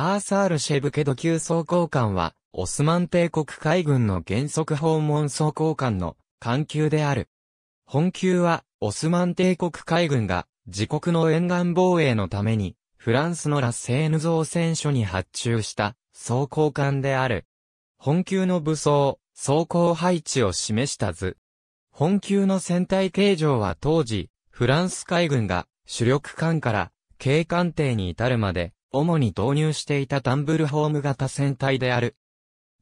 アーサール・シェブケド級装甲艦は、オスマン帝国海軍の原則訪問装甲艦の艦級である。本級は、オスマン帝国海軍が、自国の沿岸防衛のために、フランスのラ・ッセーヌ造船所に発注した装甲艦である。本級の武装、装甲配置を示した図。本級の船体形状は当時、フランス海軍が主力艦から軽艦艇に至るまで主に導入していたダンブルホーム型船体である。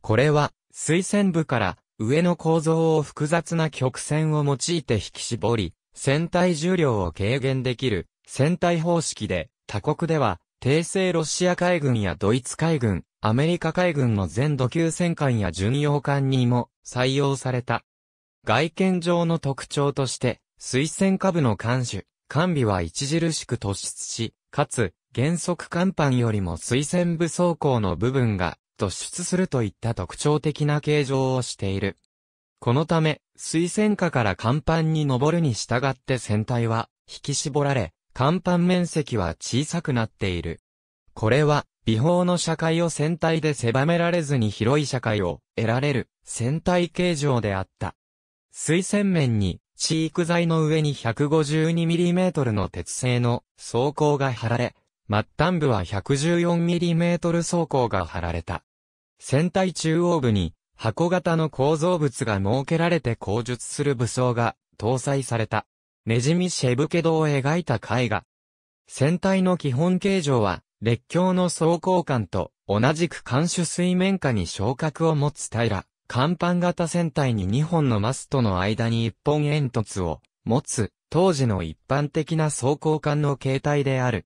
これは、水船部から上の構造を複雑な曲線を用いて引き絞り、船体重量を軽減できる船体方式で、他国では、帝政ロシア海軍やドイツ海軍、アメリカ海軍の全土級戦艦や巡洋艦にも採用された。外見上の特徴として、水船下部の艦首、艦尾は著しく突出し、かつ、原則甲板よりも水線部装甲の部分が突出するといった特徴的な形状をしている。このため、水線下から甲板に登るに従って船体は引き絞られ、甲板面積は小さくなっている。これは、美法の社会を船体で狭められずに広い社会を得られる船体形状であった。水線面に、飼育材の上に 152mm の鉄製の装甲が貼られ、末端部は 114mm 装甲が張られた。船体中央部に箱型の構造物が設けられて工述する武装が搭載された。ネジミシェブケドを描いた絵画。船体の基本形状は、列強の装甲艦と同じく艦首水面下に昇格を持つ平ら、甲板型船体に2本のマストの間に1本煙突を持つ、当時の一般的な装甲艦の形態である。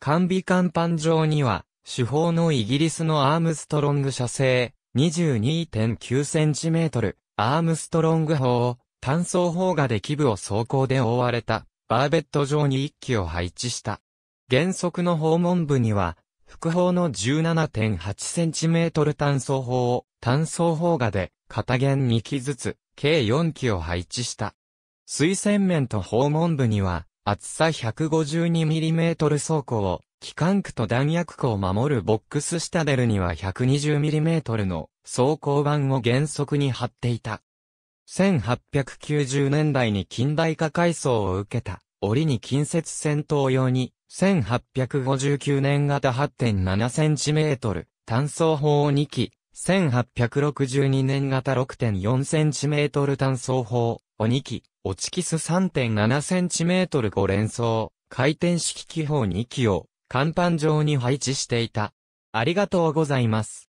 完備甲板上には、主砲のイギリスのアームストロング射精、22.9センチメートル、アームストロング砲、単装砲がで基部を装甲で覆われた、バーベット上に1機を配置した。原則の訪問部には、副砲の 17.8cm 単装砲を単装砲がで、片弦2機ずつ、計4機を配置した。水洗面と訪問部には、厚さ 152mm 走行を、機関区と弾薬庫を守るボックス下タデルには 120mm の装甲板を原則に貼っていた。1890年代に近代化改装を受けた、折に近接戦闘用に、1859年型 8.7cm、単装砲を2機、1862年型 6.4cm 単装砲、鬼機、落ちキス 3.7cm5 連装、回転式気砲2機を、甲板上に配置していた。ありがとうございます。